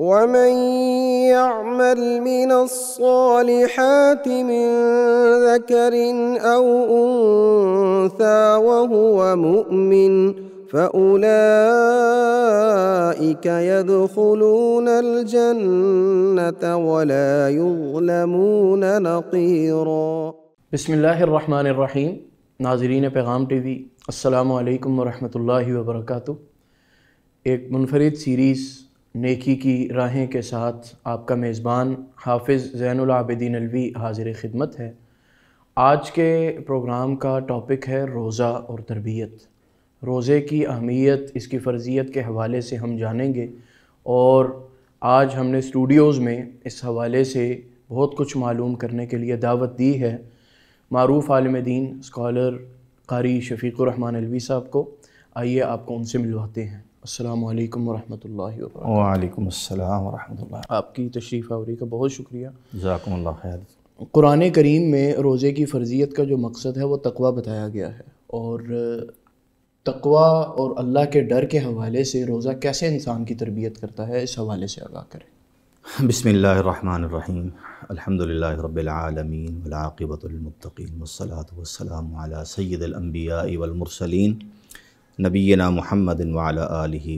ومن يعمل من الصالحات من ذكر او انثى وهو مؤمن فاولئك يدخلون الجنه ولا يظلمون نقيرا بسم الله الرحمن الرحيم ناظرين پیغام ٹی وی السلام عليكم ورحمه الله وبركاته ایک منفرد سیریز नेकी की राहें के साथ आपका मेज़बान हाफिज़ ज़ैनआबदीन अलवी हाजिर ख़िदमत है आज के प्रोग्राम का टॉपिक है रोज़ा और तरबियत रोज़े की अहमियत इसकी फ़र्जियत के हवाले से हम जानेंगे और आज हमने स्टूडियोज़ में इस हवाले से बहुत कुछ मालूम करने के लिए दावत दी है मरूफ़ आलम दीन स्कॉलर कारी शफीक़ुररहमान अलवी साहब को आइए आपको उनसे मिलवाते हैं अल्लाम वरहमल वालेकुम अस्सलाम आपकी तशरीफ़ आवरी का बहुत शुक्रिया जजाकम्ला खैर कुरान करीम में रोज़े की फ़र्जियत का जो मकसद है वह तकवा बताया गया है और तकवा और अल्लाह के डर के हवाले से रोज़ा कैसे इंसान की तरबियत करता है इस हवाले से आगा करें बसमीम अलहमदिल्ल रबालमीन वलाक़बतमतकीन वसलात वसलाम सैदम्बिया वलमरसलिन नबीना मोहम्मद वाल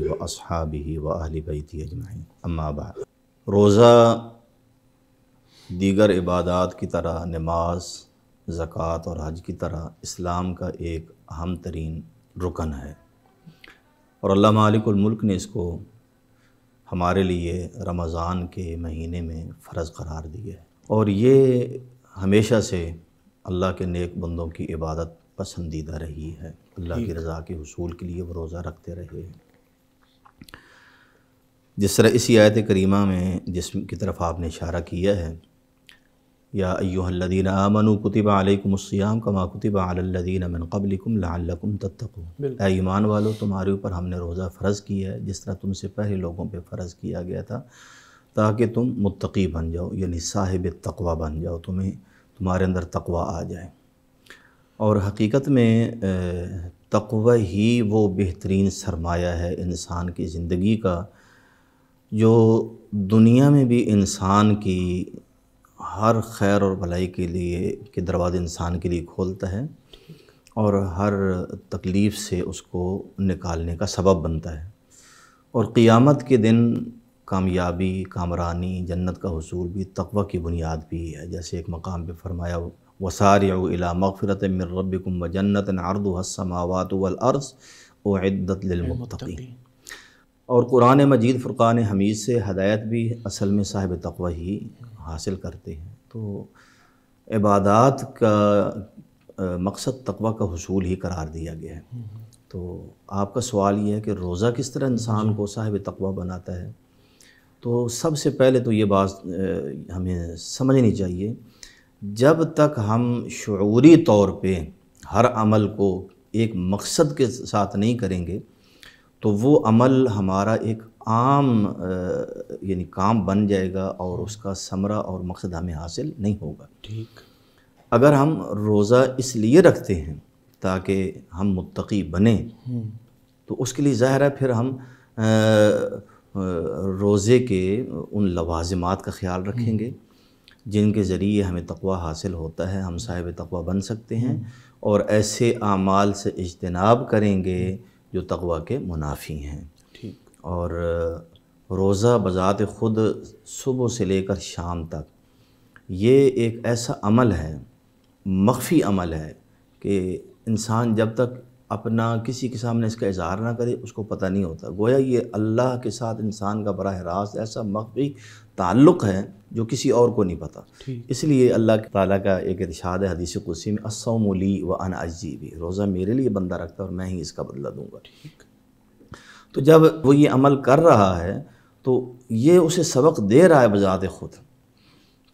व असहाब व अहल बैती अजमाइन अम्माबा रोज़ा दीगर इबादत की तरह नमाज ज़क़़त और हज की तरह इस्लाम का एक अहम तरीन रुकन है और अल्लाह मालिकमुल्क ने इसको हमारे लिए रमज़ान के महीने में फ़र्ज़ करार दिया है और ये हमेशा से अल्लाह के नेक बंदों की इबादत पसंदीदा रही है अल्लाह की रज़ा के हसूल के लिए वो रोज़ा रखते रहे हैं जिस तरह इसी आयत करीमा में जिसम की तरफ आपने इशारा किया है या अयोहल्लिन आमनु कुतब आलकुमस्याम कमा कुतब आलदीन अमिन कबलिकुम लाकुम तत्तकून ईमान वालों तुम्हारे ऊपर हमने रोज़ा फ़र्ज़ किया है जिस तरह तुमसे पहले लोगों पर फ़र्ज़ किया गया था ताकि तुम मुत्तकी बन जाओ यानी साहिब तकवा बन जाओ तुम्हें तुम्हारे अंदर तकवा आ जाए और हकीकत में तकवा ही वो बेहतरीन सरमाया है इंसान की ज़िंदगी का जो दुनिया में भी इंसान की हर खैर और भलाई के लिए के दरवाज़े इंसान के लिए खोलता है और हर तकलीफ़ से उसको निकालने का सबब बनता है और क़ियामत के दिन कामयाबी कामरानी जन्नत का हसूल भी तकवा की बुनियाद भी है जैसे एक मकाम पे फरमाया वसार अला मगफ़रत मरबकुम व जन्नत आरदसमावत वर्ज़ वद्दतमतकी और कुरान मजीद फुरक़ान हमीद से हदायत भी असल में साहिब तकवा ही हासिल करते हैं तो इबादात का मकसद तकवा का हसूल ही करार दिया गया है तो आपका सवाल ये है कि रोज़ा किस तरह इंसान को साहिब तकवा बनाता है तो सबसे पहले तो ये बात हमें समझनी चाहिए जब तक हम शूरी तौर पे हर अमल को एक मकसद के साथ नहीं करेंगे तो वो अमल हमारा एक आम यानी काम बन जाएगा और उसका समरा और मकसद हमें हासिल नहीं होगा ठीक अगर हम रोज़ा इसलिए रखते हैं ताकि हम मुत्तकी बने हम्म। तो उसके लिए ज़ाहिर है फिर हम रोज़े के उन लवाजमात का ख्याल रखेंगे हम्म। जिनके ज़रिए हमें तकवा हासिल होता है हम साहिब तकवा बन सकते हैं और ऐसे आमाल से इजतनाब करेंगे जो तकवा के मुनाफी हैं ठीक और रोज़ा बज़ात ख़ुद सुबह से लेकर शाम तक ये एक ऐसा अमल है मख्फी अमल है कि इंसान जब तक अपना किसी के सामने इसका इजहार ना करे उसको पता नहीं होता गोया ये अल्लाह के साथ इंसान का बरह रास्त ऐसा मखफी ताल्लुक़ है जो किसी और को नहीं पता इसलिए अल्लाह ताला का एक इरशाद है हदीस कुसी में असमली व अन अजीबी रोज़ा मेरे लिए बंदा रखता है और मैं ही इसका बदला दूँगा ठीक तो जब वो ये अमल कर रहा है तो ये उसे सबक दे रहा है बजात ख़ुद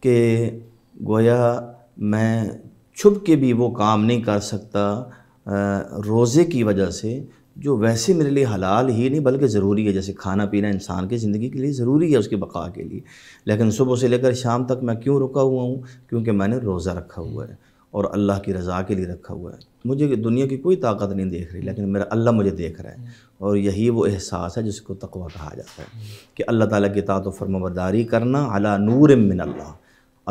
कि गोया मैं छुप के भी वो काम नहीं कर सकता रोज़े की वजह से जो वैसे मेरे लिए हलाल ही नहीं बल्कि ज़रूरी है जैसे खाना पीना इंसान की ज़िंदगी के लिए ज़रूरी है उसकी बका के लिए लेकिन सुबह से लेकर शाम तक मैं क्यों रुका हुआ हूँ क्योंकि मैंने रोज़ा रखा हुआ है और अल्लाह की रज़ा के लिए रखा हुआ है मुझे दुनिया की कोई ताकत नहीं देख रही लेकिन मेरा अल्लाह मुझे देख रहा है और यही वो एहसास है जिसको तकवा कहा जाता है कि अल्लाह ताला की तात फरमबरदारी करना अला नूर मिन अल्लाह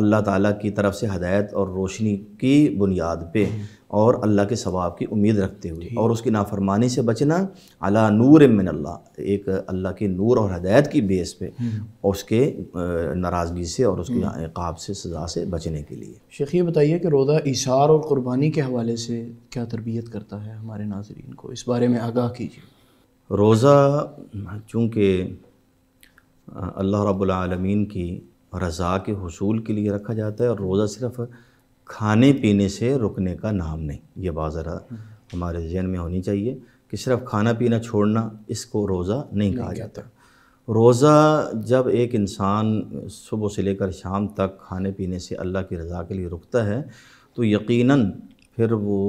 अल्लाह ताला की तरफ से हदायत और रोशनी की बुनियाद पे हम्म। और अल्लाह के सवाब की उम्मीद रखते हुए और उसकी नाफरमानी से बचना अला नूर मिन अल्लाह एक अल्लाह के नूर और हदायत की बेस पे और हम्म। उसके नाराज़गी से और उसके अकाब हम्म। से सज़ा से बचने के लिए शेख ये बताइए कि रोज़ा इशार और क़ुरबानी के हवाले से क्या तरबियत करता है हमारे नाजरीन को इस बारे में आगाह कीजिए रोज़ा चूँकि अल्लाह रब्बुल रबालमीन की रज़ा के हसूल के लिए रखा जाता है और रोज़ा सिर्फ़ खाने पीने से रुकने का नाम नहीं ये बात ज़रा हमारे जहन में होनी चाहिए कि सिर्फ खाना पीना छोड़ना इसको रोज़ा नहीं कहा जाता रोज़ा जब एक इंसान सुबह से लेकर शाम तक खाने पीने से अल्लाह की रज़ा के लिए रुकता है तो यकीनन फिर वो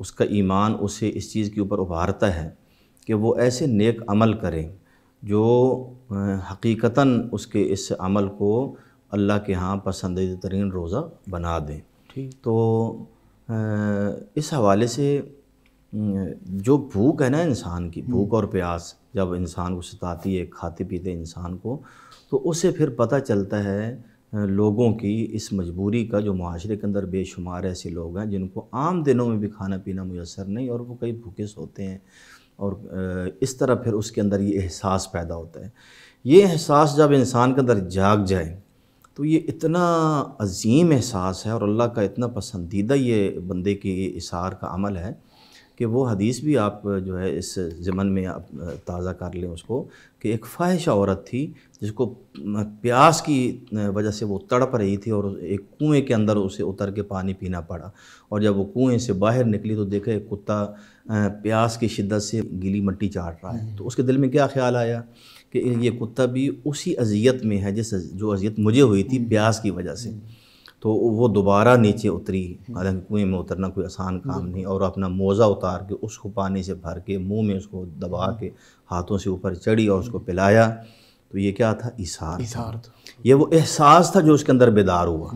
उसका ईमान उसे इस चीज़ के ऊपर उभारता है कि वो ऐसे नेक अमल करें जो हक़ीकता उसके इस अमल को अल्लाह के यहाँ पसंदीदा तरीन रोज़ा बना दें ठीक तो इस हवाले से जो भूख है ना इंसान की भूख हम्म। और प्यास जब इंसान को सताती है खाते पीते इंसान को तो उसे फिर पता चलता है लोगों की इस मजबूरी का जो माशरे के अंदर बेशुमार ऐसे लोग हैं जिनको आम दिनों में भी खाना पीना मैसर नहीं और वो कई भूखे सोते हैं और इस तरह फिर उसके अंदर ये एहसास पैदा होता है ये एहसास जब इंसान के अंदर जाग जाए तो ये इतना अजीम एहसास है और अल्लाह का इतना पसंदीदा ये बंदे की इशार का अमल है कि वो हदीस भी आप जो है इस ज़मन में आप ताज़ा कर लें उसको कि एक ख्वाहिश औरत थी जिसको प्यास की वजह से वो तड़प रही थी और एक कुएं के अंदर उसे उतर के पानी पीना पड़ा और जब वो कुएं से बाहर निकली तो देखा एक कुत्ता प्यास की शिद्दत से गीली मट्टी चाट रहा है हम्म। तो उसके दिल में क्या ख्याल आया कि ये कुत्ता भी उसी अजियत में है जिस जो अजियत मुझे हुई थी ब्यास हम्म। की वजह से हम्म। तो वो दोबारा नीचे उतरी हम्म। हालांकि कुएं में उतरना कोई आसान काम नहीं और अपना मोज़ा उतार के उसको पानी से भर के मुंह में उसको दबा के हाथों से ऊपर चढ़ी और उसको पिलाया तो ये क्या था इसार इसार था। ये वो एहसास था जो उसके अंदर बेदार हुआ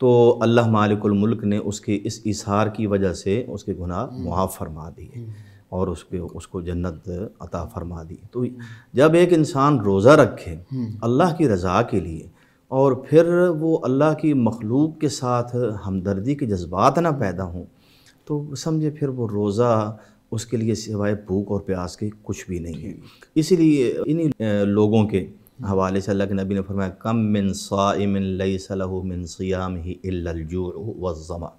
तो अल्लाह मालिकुल मुल्क ने उसके इस इसार की वजह से उसके गुनाह मुआफ़ फरमा दिए और उसके उसको जन्नत अता फरमा दी तो जब एक इंसान रोज़ा रखे अल्लाह की रज़ा के लिए और फिर वो अल्लाह की मखलूक के साथ हमदर्दी के जज्बात ना पैदा हों तो समझे फिर वो रोज़ा उसके लिए सिवाय भूख और प्यास के कुछ भी नहीं है इसीलिए इन्हीं लोगों के हवाले से अल्लाह के नबी ने फरमाया कम मिन मिन लई सलहु मिन सियाम ही इल्लजूर वज़मा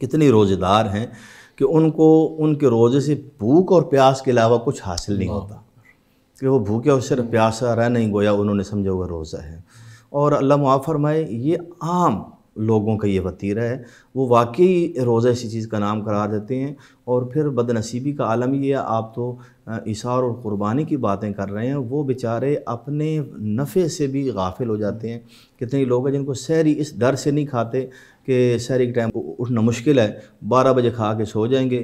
कितनी रोज़ेदार हैं कि उनको उनके रोज़े से भूख और प्यास के अलावा कुछ हासिल नहीं होता कि वो भूखे और सिर्फ प्यासा रह नहीं गोया उन्होंने समझा हुआ रोज़ा है और अल्लाह मुआ फरमाए ये आम लोगों का ये वतीरा है वो वाकई रोज़ा इसी चीज़ का नाम करार देते हैं और फिर बदनसीबी का आलम ये है आप तो इशार और क़ुरबानी की बातें कर रहे हैं वो बेचारे अपने नफ़े से भी गाफिल हो जाते हैं कितने लोग हैं जिनको सहरी इस डर से नहीं खाते कि सैर के टाइम उठना मुश्किल है बारह बजे खा के सो जाएंगे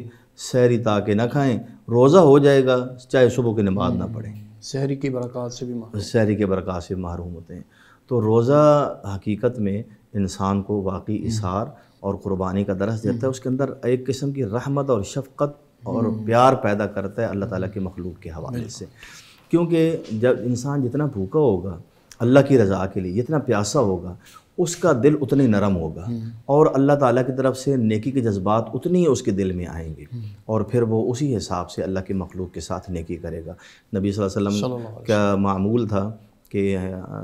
सैरी ताके ना खाएं रोज़ा हो जाएगा चाहे सुबह की नमाज ना हम्म। पढ़ें शहरी की बरक़ात से भी शहरी के बरक़ात से महरूम होते हैं तो रोज़ा हकीकत में इंसान को वाकई हम्म। इशार और क़ुरबानी का दरस देता है हम्म। उसके अंदर एक किस्म की रहमत और शफक़त और प्यार पैदा करता है अल्लाह ताला के मखलूक के हवाले से क्योंकि जब इंसान जितना भूखा होगा अल्लाह की रज़ा के लिए जितना प्यासा होगा उसका दिल उतने नरम होगा हम्म। और अल्लाह ताला की तरफ से नेकी के जज्बात उतनी ही उसके दिल में आएंगे हम्म। और फिर वो उसी हिसाब से अल्लाह के मखलूक के साथ नेकी करेगा नबी वसल्लम का मामूल था कि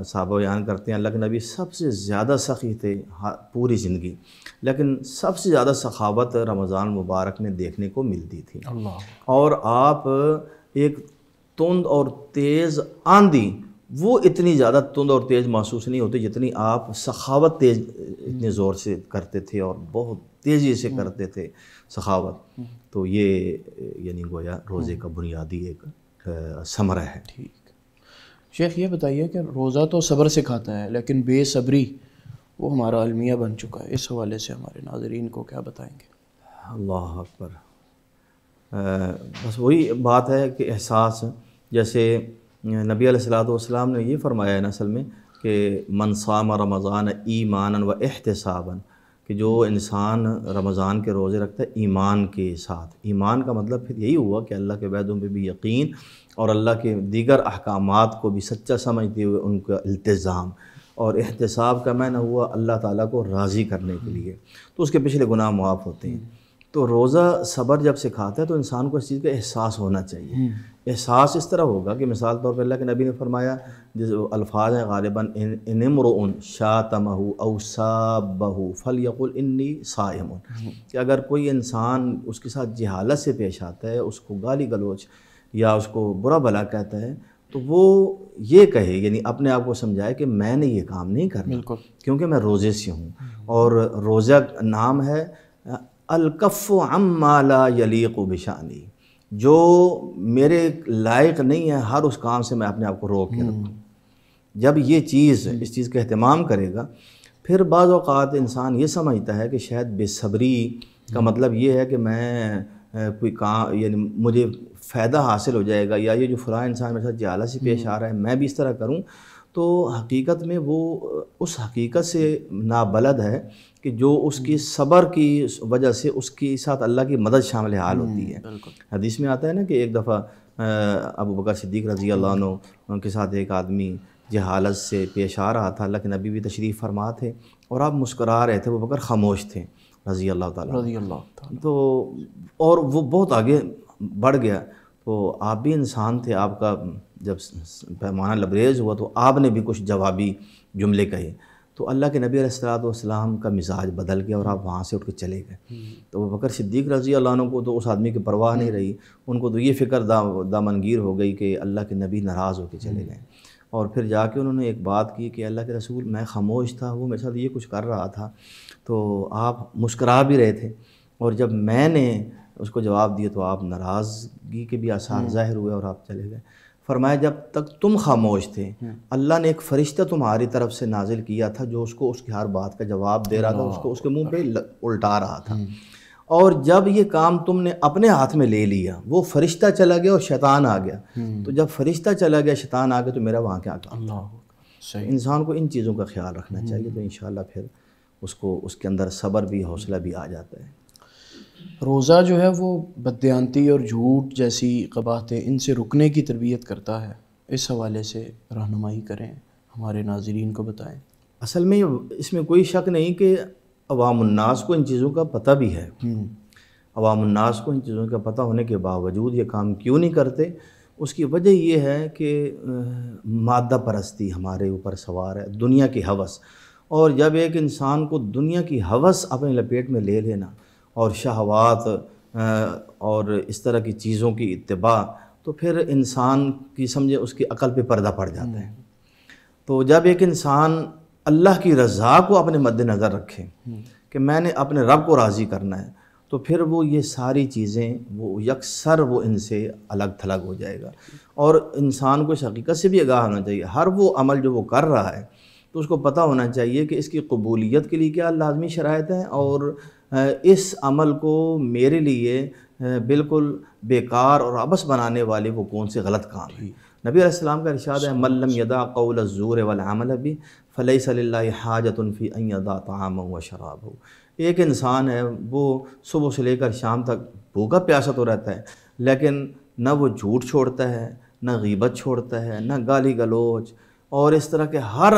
साहब बयान करते हैं अल्लाह के नबी सबसे ज़्यादा सखी थे पूरी ज़िंदगी लेकिन सबसे ज़्यादा सखावत रमज़ान मुबारक में देखने को मिलती थी और आप एक तुंद और तेज़ आंधी वो इतनी ज़्यादा तुंद और तेज़ महसूस नहीं होती जितनी आप सखावत तेज इतने ज़ोर से करते थे और बहुत तेज़ी से करते थे सखावत तो ये यानी गोया रोज़े का बुनियादी एक समरा है ठीक शेख ये बताइए कि रोज़ा तो सब्र से खाता है लेकिन बेसब्री वो हमारा अलमिया बन चुका है इस हवाले से हमारे नाजरीन को क्या बताएँगे अल्लाह पर बस वही बात है कि एहसास जैसे नबी सलाम ने ये फरमाया है नसल में कि मनसाम रमज़ान ईमान व एहतसाबन कि जो इंसान रमज़ान के रोज़े रखता है ईमान के साथ ईमान का मतलब फिर यही हुआ कि अल्लाह के वैदों पर भी यकीन और अल्लाह के दीगर अहकाम को भी सच्चा समझते हुए उनका इल्तज़ाम और एहतसाब का मैंने हुआ अल्लाह ताली को राज़ी करने के लिए तो उसके पिछले गुनाह मुआफ़ होते हैं तो रोज़ा सब्र जब सिखाता है तो इंसान को इस चीज़ का एहसास होना चाहिए हम्म। एहसास इस तरह होगा कि मिसाल तौर पर अल्लाह के नबी ने फरमाया जिस अल्फाज हैं गालिबा इनमरन शाह तमहू बहू फल यकुल इन्नी साम हम्म। कि अगर कोई इंसान उसके साथ जहालत से पेश आता है उसको गाली गलोच या उसको बुरा भला कहता है तो वो ये कहे यानी अपने आप को समझाए कि मैंने ये काम नहीं करना क्योंकि मैं रोज़े से हूँ हम्म। और रोज़ा नाम है अलकफ़ अम्माला यलीक बिशानी जो मेरे लायक नहीं है हर उस काम से मैं अपने आप को रोक के रखूँ हम्म। जब ये चीज़ इस चीज़ का अहतमाम करेगा फिर बाज़ात इंसान ये समझता है कि शायद बेसब्री का हम्म। मतलब ये है कि मैं कोई काम यानी मुझे फ़ायदा हासिल हो जाएगा या ये जो फ़लाँ इंसान मेरे साथ जालसी पेश हम्म। आ रहा है मैं भी इस तरह करूँ तो हकीकत में वो उस हकीकत से नाबलद है कि जो उसकी हम्म। सब्र की वजह से उसके साथ अल्लाह की मदद शामिल हाल हम्म, होती है हदीस में आता है ना कि एक दफ़ा अबू बकर सिद्दीक रजी अल्लाह के साथ एक आदमी जहालत से पेश आ रहा था अल्लाह के नबी भी तशरीफ़ फरमा थे और आप मुस्करा रहे थे वो बकर खामोश थे रजी अल्लाह ताला तो और वो बहुत आगे बढ़ गया तो आप भी इंसान थे आपका जब पैमाना लबरेज हुआ तो आपने भी कुछ जवाबी जुमले कहे तो अल्लाह के नबी सलाम का मिजाज बदल गया और आप वहाँ से उठ के चले गए हम्म। तो बकर सिद्दीक रजी अल्लाह को तो उस आदमी की परवाह नहीं रही उनको तो ये फ़िक्र दामनगीर हो गई कि अल्लाह के नबी नाराज़ होकर चले हम्म। गए और फिर जाके उन्होंने एक बात की कि अल्लाह के रसूल मैं खामोश था वो मेरे साथ ये कुछ कर रहा था तो आप मुस्करा भी रहे थे और जब मैंने उसको जवाब दिया तो आप नाराज़गी के भी आसार हम्म। ज़ाहिर हुए और आप चले गए फरमाया जब तक तुम खामोश थे हम्म। अल्लाह ने एक फ़रिश्ता तुम्हारी तरफ से नाजिल किया था जो उसको उसकी हर बात का जवाब दे रहा था उसको उसके मुंह पे उल्टा रहा था हम्म। और जब ये काम तुमने अपने हाथ में ले लिया वो फरिश्ता चला गया और शैतान आ गया हम्म। तो जब फरिश्ता चला गया शैतान आ गया तो मेरा वहाँ क्या काम इंसान को इन चीज़ों का ख्याल रखना चाहिए तो इन फिर उसको उसके अंदर सब्र भी हौसला भी आ जाता है रोज़ा जो है वो बदयांती और झूठ जैसी कबाहतें इनसे रुकने की तरबियत करता है इस हवाले से रहनुमाई करें हमारे नाजरीन को बताएं असल में इसमें कोई शक नहीं कि अवामनास को इन चीज़ों का पता भी है हम्म। अवामनास को इन चीज़ों का पता होने के बावजूद ये काम क्यों नहीं करते उसकी वजह यह है कि मादा परस्ती हमारे ऊपर सवार है दुनिया की हवस और जब एक इंसान को दुनिया की हवस अपने लपेट में ले लेना और शहवात और इस तरह की चीज़ों की इतबा तो फिर इंसान की समझे उसकी अकल पे पर्दा पड़ जाता है तो जब एक इंसान अल्लाह की रज़ा को अपने मद्दनज़र रखे कि मैंने अपने रब को राज़ी करना है तो फिर वो ये सारी चीज़ें वो यकसर वो इनसे अलग थलग हो जाएगा और इंसान को इस हकीकत से भी आगाह होना चाहिए हर वो अमल जो वो कर रहा है तो उसको पता होना चाहिए कि इसकी कबूलियत के लिए क्या लाजमी शरात हैं और इस अमल को मेरे लिए बिल्कुल बेकार और आबस बनाने वाले वो कौन से गलत काम हैं नबी आसमाम का इरशाद है मल्लम यदा कौल ज़ूर वालमल भी फ़लई सल हाजतफ़ी अदा तमाम व शराब हो एक इंसान है वो सुबह से लेकर शाम तक भूखा प्यासा तो रहता है लेकिन न वो झूठ छोड़ता है न छोड़ता है न गाली गलोच और इस तरह के हर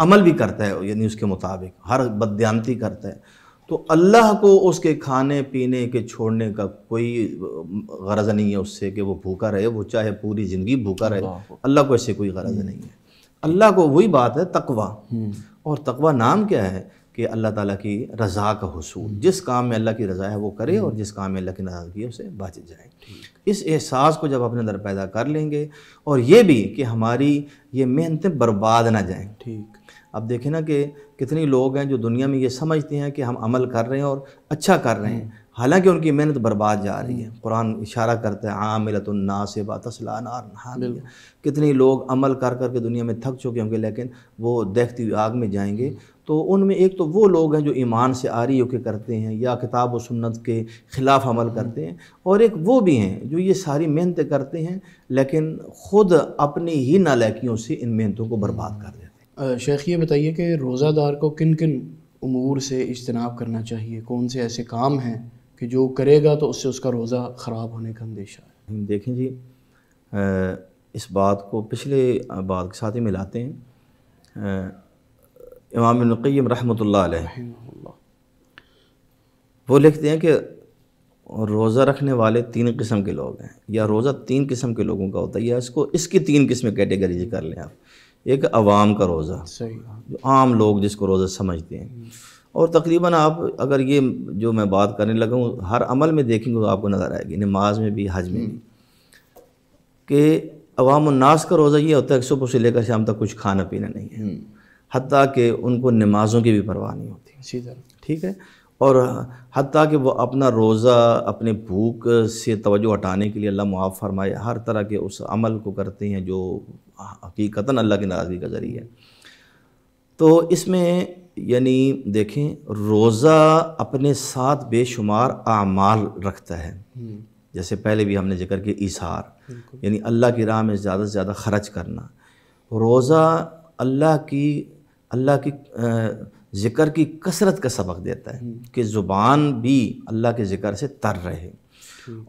अमल भी करता है यानी उसके मुताबिक हर बदयामती करता है तो अल्लाह को उसके खाने पीने के छोड़ने का कोई गरज नहीं है उससे कि वो भूखा रहे वो चाहे पूरी ज़िंदगी भूखा रहे अल्लाह को ऐसे कोई गरज हम्म। नहीं है अल्लाह को वही बात है तकवा हम्म। और तकवा नाम क्या है कि अल्लाह ताला की रज़ा का हसूल हम्म। जिस काम में अल्लाह की रज़ा है वो करे और जिस काम में अल्लाह की नाराज़गी है उसे बच जाए इस एहसास को जब अपने अंदर पैदा कर लेंगे और ये भी कि हमारी ये मेहनतें बर्बाद ना जाएँ ठीक अब देखें ना कि कितने लोग हैं जो दुनिया में ये समझते हैं कि हम अमल कर रहे हैं और अच्छा कर रहे हैं हम्म। हालांकि उनकी मेहनत बर्बाद जा रही है कुरान इशारा करता है आमिलतुलनासिबा तसला से बात कितने लोग अमल कर कर के दुनिया में थक चुके होंगे लेकिन वो देखती हुई आग में जाएंगे हम्म। तो उनमें एक तो वो लोग हैं जो ईमान से आरी होकर करते हैं या किताब व सुन्नत के ख़िलाफ़ अमल हम्म। करते हैं और एक वो भी हैं जो ये सारी मेहनतें करते हैं लेकिन ख़ुद अपनी ही नालकियों से इन मेहनतों को बर्बाद कर हैं शेख ये बताइए कि रोज़ादार को किन किन अमूर से इजतनाब करना चाहिए कौन से ऐसे काम हैं कि जो करेगा तो उससे उसका रोज़ा ख़राब होने का अंदेशा है देखें जी इस बात को पिछले बात के साथ ही मिलाते हैं इमाम नकीम रहमतुल्लाह वो लिखते हैं कि रोज़ा रखने वाले तीन किस्म के लोग हैं या रोज़ा तीन किस्म के लोगों का होता है या इसको इसकी तीन किस्में कैटेगरीज कर लें आप एक आवाम का रोज़ा जो आम लोग जिसको रोज़ा समझते हैं हम्म। और तकरीबन आप अगर ये जो मैं बात करने लगा हूँ हर अमल में देखेंगे तो आपको नज़र आएगी नमाज में भी हज में भी हम्म। कि अवामनास का रोज़ा ये होता है सुबह से लेकर शाम तक कुछ खाना पीना नहीं है हम्म। हती कि उनको नमाज़ों की भी परवाह नहीं होती ठीक है और हती कि वो अपना रोज़ा अपने भूख से तवज्जो हटाने के लिए अल्लाह मुआफ़ फरमाए हर तरह के उस अमल को करते हैं जो हकीकता अल्लाह की नाराज़गी का ज़रिए तो इसमें यानी देखें रोज़ा अपने साथ बेशुमार आमाल रखता है हम्म। जैसे पहले भी हमने जिक्र किया इशार यानी अल्लाह की राह में ज़्यादा से ज़्यादा खर्च करना रोज़ा अल्लाह की अल्लाह की ज़िक्र की कसरत का सबक देता है हम्म। कि ज़ुबान भी अल्लाह के ज़िक्र से तर रहे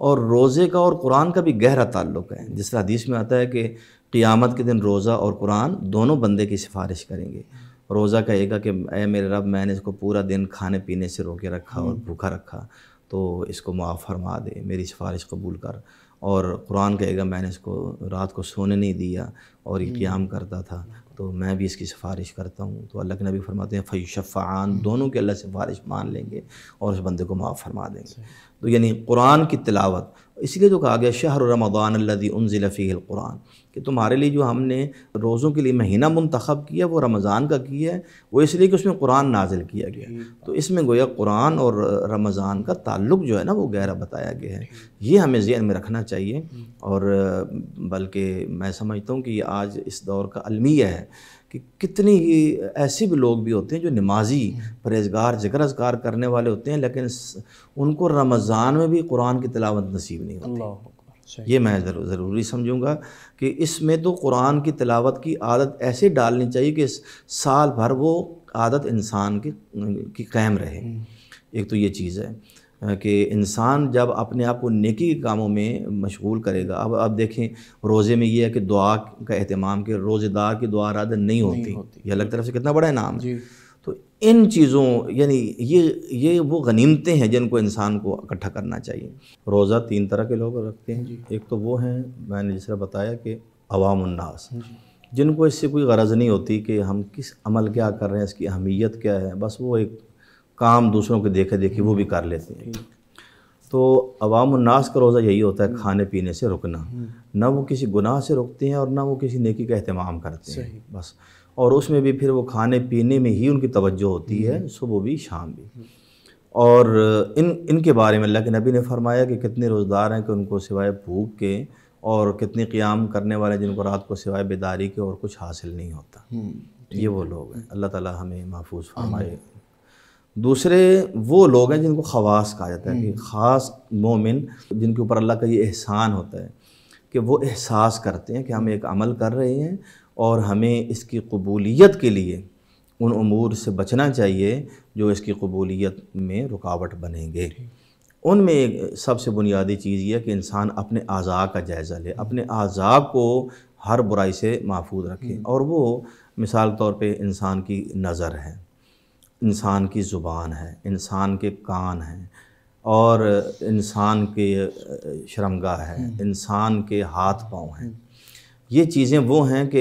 और रोज़े का और कुरान का भी गहरा ताल्लुक है जिस तरह हदीस में आता है कि क़ियामत के दिन रोज़ा और कुरान दोनों बंदे की सिफारिश करेंगे रोज़ा कहेगा कि अः मेरे रब मैंने इसको पूरा दिन खाने पीने से रोके रखा और हम्म। भूखा रखा तो इसको मुआफ़ फरमा दे मेरी सिफारिश कबूल कर और कुरान कहेगा मैंने इसको रात को सोने नहीं दिया और ये हम्म। क्याम करता था तो मैं भी इसकी सिफारिश करता हूँ तो अल्लाह के नबी फरमाते हैं फ़ैशफ़ान हम्म। दोनों के अल्लाह सिफारिश मान लेंगे और उस बंदे को माफ़ फरमा देंगे तो यानी कुरान की तिलावत इसलिए जो कहा गया शहर रमदान अल्लादी उनज़िलफ़ील कुरान कि तुम्हारे लिए जो हमने रोज़ों के लिए महीना मंतखब किया वो रमज़ान का किया है वो इसलिए कि उसमें कुरान नाजिल किया गया तो इसमें गोया कुरान और रमज़ान का ताल्लुक़ जो है ना वो गहरा बताया गया है ये हमें जहन में रखना चाहिए चाहिए हम्म। और बल्कि मैं समझता हूँ कि आज इस दौर का अलमिया है कि कितनी ही ऐसे भी लोग भी होते हैं जो नमाजी हम्म। परहेजगार जिक्र अजगार करने वाले होते हैं लेकिन उनको रमज़ान में भी कुरान की तलावत नसीब नहीं होती ये मैं ज़रूर ज़रूरी समझूंगा कि इसमें तो कुरान की तलावत की आदत ऐसे डालनी चाहिए कि साल भर वो आदत इंसान की की कायम रहे हम्म। एक तो ये चीज़ है कि इंसान जब अपने आप को नेकी के कामों में मशगूल करेगा अब अब देखें रोज़े में ये है कि दुआ का अहतमाम के रोज़ेदार की दुआ रद्द नहीं होती, नहीं होती। ये अलग तरफ से कितना बड़ा इनाम है तो इन चीज़ों यानी ये ये वो गनीमतें हैं जिनको इंसान को इकट्ठा करना चाहिए रोज़ा तीन तरह के लोग रखते हैं एक तो वो हैं मैंने जिस तरह बताया कि अवामन्नास जिनको इससे कोई गरज नहीं होती कि हम किस अमल क्या कर रहे हैं इसकी अहमियत क्या है बस वो एक काम दूसरों के देखे देखे वो भी कर लेते हैं तो अवाम का रोज़ा यही होता है खाने पीने से रुकना ना वो किसी गुनाह से रुकते हैं और ना वो किसी नेकी का अहतमाम करते हैं बस और उसमें भी फिर वो खाने पीने में ही उनकी तवज्जो होती है सुबह भी शाम भी और इन इनके बारे में अल्लाह के नबी ने फरमाया कि कितने रोज़दार हैं कि उनको सिवाय भूख के और कितने क़्याम करने वाले जिनको रात को सिवाय बेदारी के और कुछ हासिल नहीं होता हम्म, ये वो लोग हैं अल्लाह ताला हमें महफूज फरमाए दूसरे वो लोग हैं जिनको खवास कहा जाता है कि हम्म। ख़ास मोमिन जिनके ऊपर अल्लाह का ये एहसान होता है कि वो एहसास करते हैं कि हम एक अमल कर रहे हैं और हमें इसकी कबूलीत के लिए उन अमूर से बचना चाहिए जो इसकी कबूलीत में रुकावट बनेंगे उनमें एक सबसे बुनियादी चीज़ यह कि इंसान अपने अज़ा का जायज़ा ले अपने अज़ा को हर बुराई से महफूज रखे हम्म। और वो मिसाल तौर पे इंसान की नज़र है इंसान की ज़ुबान है इंसान के कान हैं और इंसान के शर्मगा है हम्म। इंसान के हाथ पाँव हैं ये चीज़ें वो हैं कि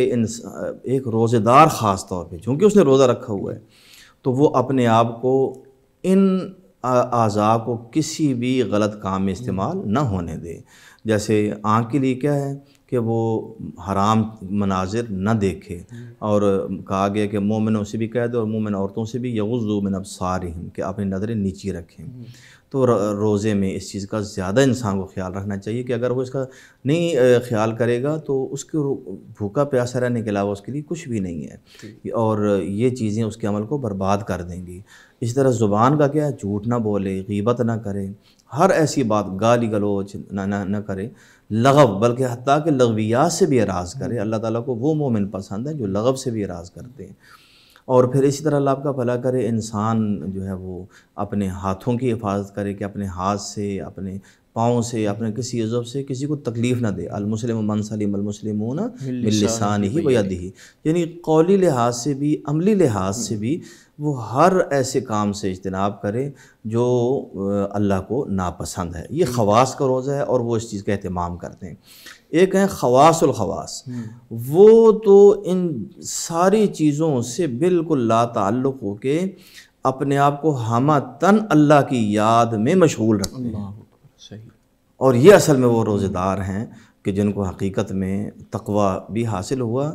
एक रोज़ेदार ख़ास तौर पे चूँकि उसने रोज़ा रखा हुआ है तो वो अपने आप को इन अज़ा को किसी भी गलत काम में इस्तेमाल हम्म। ना होने दे जैसे आँख के लिए क्या है कि वो हराम मनाजिर न देखे और कहा गया कि मोमिनों से भी कह दो और मोमिन औरतों से भी यगज़ुमिन अब सार कि अपनी नज़रें नीची रखें तो रोज़े में इस चीज़ का ज़्यादा इंसान को ख्याल रखना चाहिए कि अगर वो इसका नहीं ख्याल करेगा तो उसके भूखा प्यासा रहने के अलावा उसके लिए कुछ भी नहीं है और ये चीज़ें उसके अमल को बर्बाद कर देंगी इसी तरह ज़ुबान का क्या है झूठ ना बोले गीबत ना करें हर ऐसी बात गाली गलोच ना ना, ना करे लगव बल्कि हती के लगवियात से भी एराज़ करें अल्लाह ताला को वो मोमिन पसंद है जो लगव से भी एराज़ करते हैं और फिर इसी तरह अल्लाह का भला करे इंसान जो है वो अपने हाथों की हिफाजत करे कि अपने हाथ से अपने पाँव से अपने किसी अजब से किसी को तकलीफ़ ना दे अलमुसलम मनसलम अलमुसलमून मिलसान ही वयद दही यानी कौली लिहाज से भी अमली लिहाज से भी वो हर ऐसे काम से इजतनाब करें जो अल्लाह को नापसंद है ये खवास का रोज़ा है और वो इस चीज़ का अहतमाम करते हैं एक हैं खवासलखवास हम्म। वो तो इन सारी चीज़ों से बिल्कुल ला हो के अपने आप को हम तन अल्लाह की याद में मशगूल रखते हैं और ये असल में वो रोज़ेदार हैं कि जिनको हकीकत में तकवा भी हासिल हुआ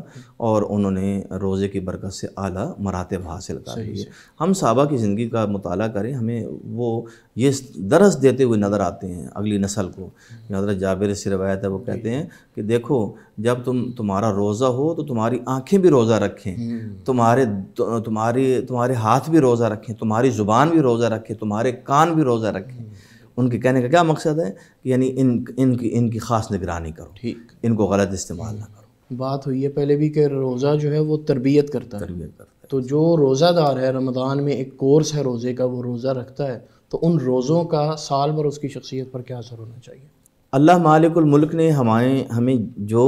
और उन्होंने रोज़े की बरकत से आला मरातब हासिल कर लिए हम साबा की ज़िंदगी का मताल करें हमें वो ये दरस देते हुए नज़र आते हैं अगली नस्ल को हजरत जाबिर से रवायत है वो कहते हैं कि देखो जब तुम तुम्हारा रोज़ा हो तो तुम्हारी आँखें भी रोज़ा रखें हम्म। तुम्हारे तुम्हारी तुम्हारे हाथ भी रोज़ा रखें तुम्हारी ज़ुबान भी रोज़ा रखें तुम्हारे कान भी रोज़ा रखें उनके कहने का क्या मकसद है कि यानी इन इनकी इनकी ख़ास निगरानी करो ठीक इनको गलत इस्तेमाल ना करो बात हुई है पहले भी कि रोज़ा जो है वो तरबियत करता है तरबियत करता है तो जो रोज़ादार है रमदान में एक कोर्स है रोज़े का वो रोज़ा रखता है तो उन रोज़ों का साल भर उसकी शख्सियत पर क्या असर होना चाहिए अल्लाह मालिकमल्क ने हमारे हमें जो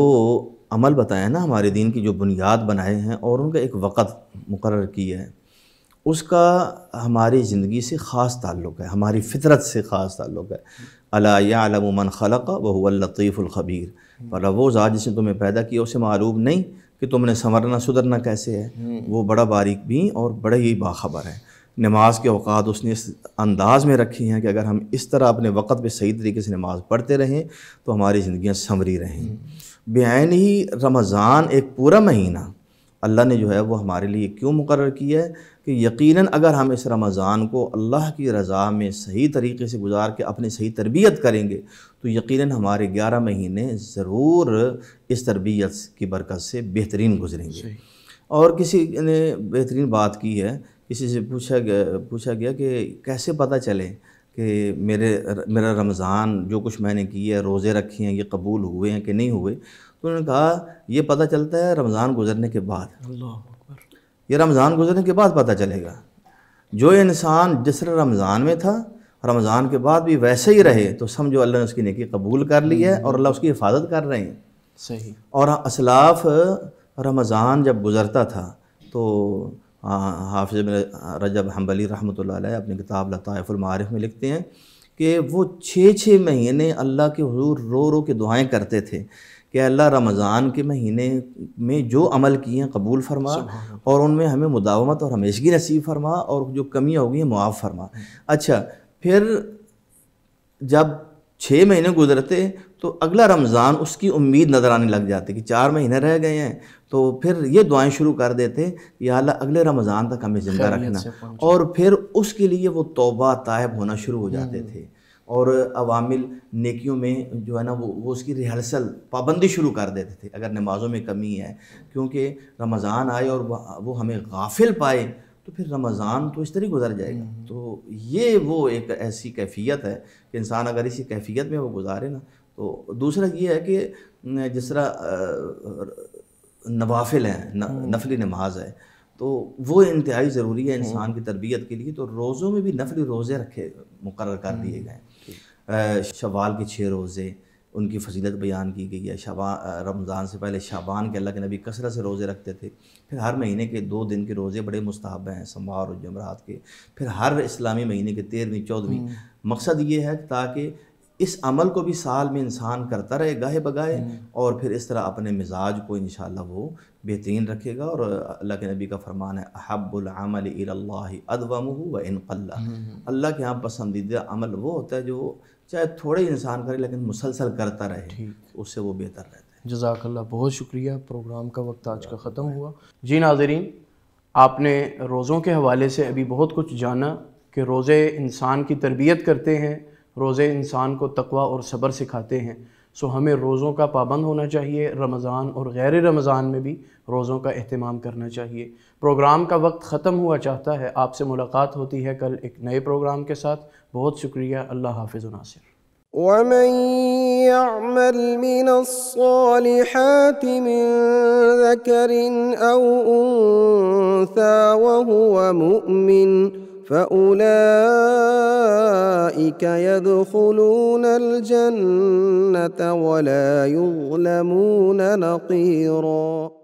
अमल बताया ना हमारे दीन की जो बुनियाद बनाए हैं और उनका एक वक़्त मुकर किया है उसका हमारी ज़िंदगी से ख़ास ताल्लुक़ है हमारी फितरत से ख़ास ताल्लुक़ है अलामन खलक़ वहल्लतीफ़ुल्ख़बीर पर वो ज़ात जिसने तुम्हें पैदा किया उसे मालूम नहीं कि तुमने संवरना सुधरना कैसे है हम्म। वो बड़ा बारीक भी और बड़े ही बाखबर है नमाज के अवकात उसने इस अंदाज़ में रखी हैं कि अगर हम इस तरह अपने वक़्त पर सही तरीके से नमाज पढ़ते रहें तो हमारी ज़िंदियाँ संवरी रहें हम्म। बेन ही रमज़ान एक पूरा महीना अल्लाह ने जो है वो हमारे लिए क्यों मुकर किया है कि यकीनन अगर हम इस रमज़ान को अल्लाह की रज़ा में सही तरीके से गुजार के अपनी सही तरबियत करेंगे तो यकीनन हमारे ग्यारह महीने ज़रूर इस तरबियत की बरकत से बेहतरीन गुजरेंगे और किसी ने बेहतरीन बात की है किसी से पूछा गया पूछा गया कि कैसे पता चले कि मेरे मेरा रमज़ान जो कुछ मैंने किया है रोज़े रखे हैं ये कबूल हुए हैं कि नहीं हुए तो उन्होंने कहा ये पता चलता है रमज़ान गुजरने के बाद ये रमज़ान गुजरने के बाद पता चलेगा जो इंसान जिस रमज़ान में था रमज़ान के बाद भी वैसे ही रहे तो समझो अल्लाह ने उसकी नेकी कबूल कर ली है और अल्लाह उसकी हिफाजत कर रहे हैं सही और असलाफ रमज़ान जब गुज़रता था तो हाफ रजब हम्बली रहमत अपनी किताब लताफ़ुलमारफ़ में लिखते हैं कि वो छः छः महीने अल्लाह के हजूर रो रो के दुआएँ करते थे कि अल्लाह रमज़ान के महीने में जो अमल किए हैं कबूल फरमा और उनमें हमें मुदावमत और हमेशगी नसीब फरमा और जो कमियाँ हो गई हैं मुआफ़ फरमा हम्म। अच्छा फिर जब छः महीने गुजरते तो अगला रमज़ान उसकी उम्मीद नज़र आने लग जाती कि चार महीने रह गए हैं तो फिर ये दुआएं शुरू कर देते या अल्लाह अगले रमज़ान तक हमें ज़िंदा रखना और फिर उसके लिए वो तोबा तायब होना शुरू हो जाते हम्म। थे और अवामिल नेकियों में जो है ना वो वो उसकी रिहर्सल पाबंदी शुरू कर देते थे अगर नमाज़ों में कमी है क्योंकि रमज़ान आए और वो हमें गाफिल पाए तो फिर रमज़ान तो इस तरह गुजर जाएगा हम्म। तो ये वो एक ऐसी कैफियत है कि इंसान अगर इसी कैफियत में वो गुजारे ना तो दूसरा ये है कि जिस तरह नवाफिल हैं हम्म। नफली नमाज है तो वो इंतहाई ज़रूरी है हम्म। इंसान की तरबियत के लिए तो रोज़ों में भी नफली रोज़े रखे मुकर कर दिए गए शवाल के छः रोज़े उनकी फजीलत बयान की गई है शबा रमज़ान से पहले शाबान के अल्लाह के नबी कसरत से रोज़े रखते थे फिर हर महीने के दो दिन के रोज़े बड़े मुस्ताहब हैं सम्भा और जमरात के फिर हर इस्लामी महीने के तेरहवीं चौदहवीं हम्म। मकसद ये है ताकि इस अमल को भी साल में इंसान करता रहे गाहे बगाए हम्म। और फिर इस तरह अपने मिजाज को इन वो बेहतरीन रखेगा और अल्लाह के नबी का फरमान है अहबुलमल अदवम व इनकल्ला हम्म। अल्लाह के यहाँ पसंदीदा अमल वो होता है जो चाहे थोड़े इंसान करे लेकिन मुसलसल करता रहे ठीक उससे वो बेहतर रहता है जजाकल्ला बहुत शुक्रिया प्रोग्राम का वक्त आज का ख़त्म हुआ जी नाजरीन आपने रोज़ों के हवाले से अभी बहुत कुछ जाना कि रोज़े इंसान की तरबियत करते हैं रोज़े इंसान को तकवा और सब्र सिखाते हैं सो हमें रोज़ों का पाबंद होना चाहिए रमज़ान और गैर रमज़ान में भी रोज़ों का अहतमाम करना चाहिए प्रोग्राम का वक्त ख़त्म हुआ चाहता है आपसे मुलाकात होती है कल एक नए प्रोग्राम के साथ बहुत शुक्रिया अल्लाह हाफिज़ नासिर ومن يعمل من الصالحات من ذكر أو أنثى وهو مؤمن فاولئك يدخلون الجنه ولا يظلمون نقيرا